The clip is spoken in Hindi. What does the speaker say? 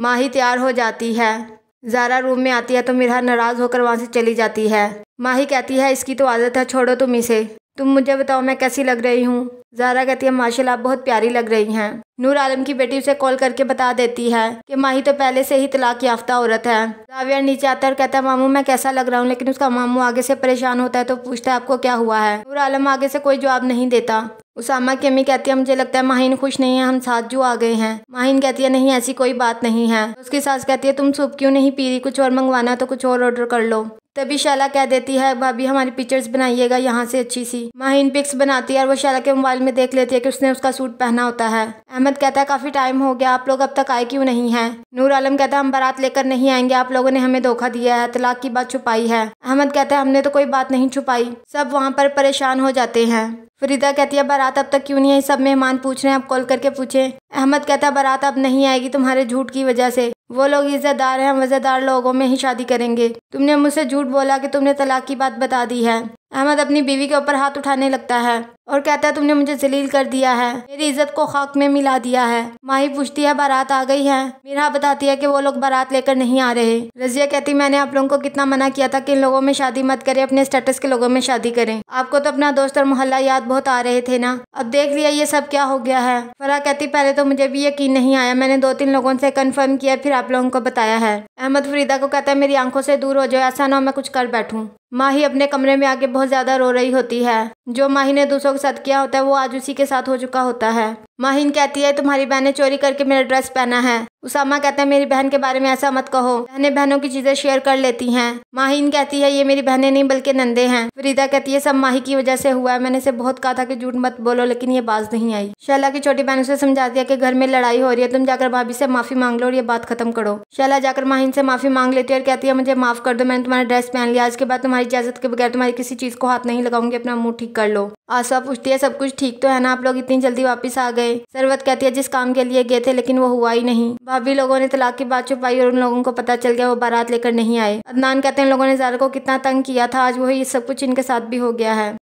माही तैयार हो जाती है जारा रूम में आती है तो मिरहा नाराज़ होकर वहाँ से चली जाती है माही कहती है इसकी तो आदत है छोड़ो तुम इसे तुम मुझे बताओ मैं कैसी लग रही हूँ जारा कहती है माशा आप बहुत प्यारी लग रही हैं नूर आलम की बेटी उसे कॉल करके बता देती है कि माही तो पहले से ही तलाक याफ्ता औरत है राविया नीचे आता है और कहता है मामू मैं कैसा लग रहा हूँ लेकिन उसका मामू आगे से परेशान होता है तो पूछता है आपको क्या हुआ है नूर आलम आगे से कोई जवाब नहीं देता उसामा की अम्मी कहती है मुझे लगता है माहिन खुश नहीं है हम साथ जो आ गए हैं माहिन कहती है नहीं ऐसी कोई बात नहीं है तो उसकी सास कहती है तुम सूप क्यों नहीं पी रही कुछ और मंगवाना तो कुछ और ऑर्डर कर लो तभी शैला कह देती है भाभी हमारी पिक्चर्स बनाइएगा यहाँ से अच्छी सी माहिन पिक्स बनाती है और वो शैला के मोबाइल में देख लेती है कि उसने उसका सूट पहना होता है अहमद कहता है काफी टाइम हो गया आप लोग अब तक आए क्यों नहीं है नूर आलम कहता है हम बारात लेकर नहीं आएंगे आप लोगों ने हमें धोखा दिया है तलाक की बात छुपाई है अहमद कहता है हमने तो कोई बात नहीं छुपाई सब वहाँ पर परेशान हो जाते हैं फरीदा कहती है बारात अब तक क्यों नहीं आई सब मेहमान पूछ रहे हैं आप कॉल करके पूछे अहमद कहता है बारात अब नहीं आएगी तुम्हारे झूठ की वजह से वो लोग इज्जतदार हैं मज़ेदार लोगों में ही शादी करेंगे तुमने मुझसे झूठ बोला कि तुमने तलाक की बात बता दी है अहमद अपनी बीवी के ऊपर हाथ उठाने लगता है और कहता है तुमने मुझे जलील कर दिया है मेरी इज्जत को खाक में मिला दिया है माही पूछती है बारात आ गई है मीरा बताती है कि वो लोग बारात लेकर नहीं आ रहे रजिया कहती मैंने आप लोगों को कितना मना किया था कि इन लोगों में शादी मत करें अपने स्टेटस के लोगों में शादी करें आपको तो अपना दोस्त और मोहल्ला याद बहुत आ रहे थे ना अब देख लिया ये सब क्या हो गया है फरा कहती पहले तो मुझे भी यकीन नहीं आया मैंने दो तीन लोगों से कन्फर्म किया फिर आप लोगों को बताया है अहमद फरीदा को कहता है मेरी आंखों से दूर हो जाओ ऐसा ना मैं कुछ कर बैठूं माही अपने कमरे में आके बहुत ज़्यादा रो रही होती है जो माही ने दूसरों के साथ किया होता है वो आज उसी के साथ हो चुका होता है माहिन कहती है तुम्हारी बहन ने चोरी करके मेरा ड्रेस पहना है उसामा कहता है मेरी बहन के बारे में ऐसा मत कहो बहने बहनों की चीजें शेयर कर लेती हैं माहिन कहती है ये मेरी बहनें नहीं बल्कि नंदे हैं फरीदा कहती है सब माही की वजह से हुआ है मैंने इसे बहुत कहा था कि झूठ मत बोलो लेकिन ये बाज नहीं आई शैला की छोटी बहन उसे समझाती है कि घर में लड़ाई हो रही है तुम जाकर भाभी से माफी मांग लो और ये बात खत्म करो शैला जाकर माहिन से माफी मांग लेती है और कहती है मुझे माफ कर दो मैंने तुम्हारा ड्रेस पहन लिया आज के बाद तुम्हारी इजाजत के बगैर तुम्हारी किसी चीज को हाथ नहीं लगाऊंगी अपना मुंह ठीक कर लो आशा पूछती है सब कुछ ठीक तो है ना आप लोग इतनी जल्दी वापस आ गए सरवत कहती है जिस काम के लिए गए थे लेकिन वो हुआ ही नहीं भाभी लोगों ने तलाक की बात छुपाई और उन लोगों को पता चल गया वो बारात लेकर नहीं आए अदनान कहते हैं लोगों ने जारा को कितना तंग किया था आज वही सब कुछ इनके साथ भी हो गया है